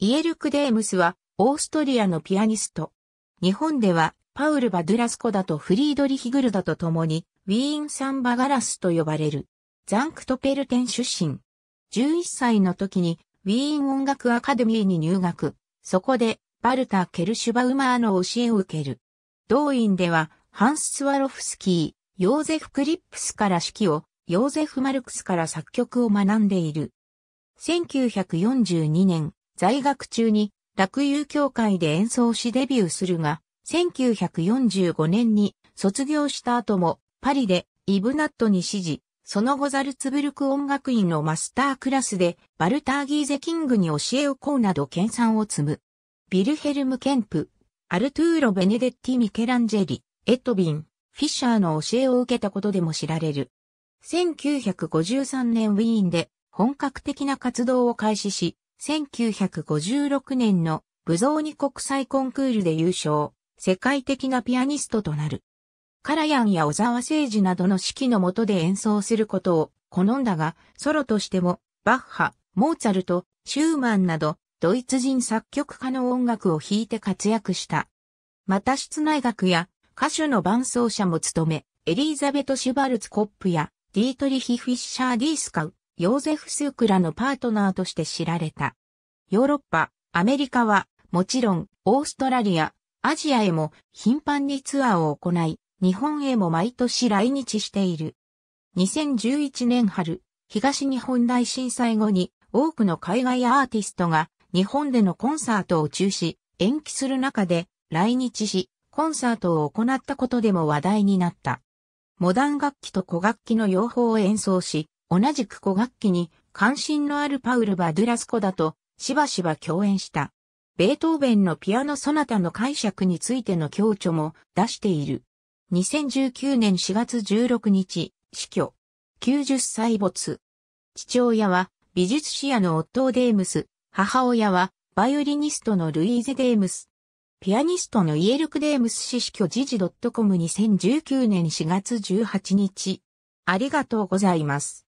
イエル・クデームスは、オーストリアのピアニスト。日本では、パウル・バドゥラスコだとフリードリヒ・グルダと共に、ウィーン・サンバ・ガラスと呼ばれる。ザンクトペルテン出身。11歳の時に、ウィーン音楽アカデミーに入学。そこで、バルター・ケルシュバウマーの教えを受ける。同院では、ハンス・スワロフスキー、ヨーゼフ・クリップスから指揮を、ヨーゼフ・マルクスから作曲を学んでいる。1942年、在学中に楽友協会で演奏しデビューするが、1945年に卒業した後もパリでイブナットに指示、その後ザルツブルク音楽院のマスタークラスでバルターギーゼキングに教えをこうなど研鑽を積む。ビルヘルム・ケンプ、アルトゥーロ・ベネデッティ・ミケランジェリ、エトビン、フィッシャーの教えを受けたことでも知られる。1953年ウィーンで本格的な活動を開始し、1956年のブゾーニ国際コンクールで優勝、世界的なピアニストとなる。カラヤンや小沢誠治などの指揮の下で演奏することを好んだが、ソロとしても、バッハ、モーツァルト、シューマンなど、ドイツ人作曲家の音楽を弾いて活躍した。また室内楽や歌手の伴奏者も務め、エリーザベト・シュバルツ・コップやディートリヒ・フィッシャー・ディースカウ、ヨーゼフ・スークラのパートナーとして知られた。ヨーロッパ、アメリカは、もちろん、オーストラリア、アジアへも頻繁にツアーを行い、日本へも毎年来日している。2011年春、東日本大震災後に多くの海外アーティストが日本でのコンサートを中止、延期する中で来日し、コンサートを行ったことでも話題になった。モダン楽器と古楽器の両方を演奏し、同じく古楽器に関心のあるパウル・バドゥラスコだとしばしば共演した。ベートーベンのピアノソナタの解釈についての強調も出している。2019年4月16日、死去。90歳没。父親は美術師屋のオットー・デームス、母親はバイオリニストのルイーゼ・デームス。ピアニストのイエルク・デームス氏死去時事 .com2019 年4月18日。ありがとうございます。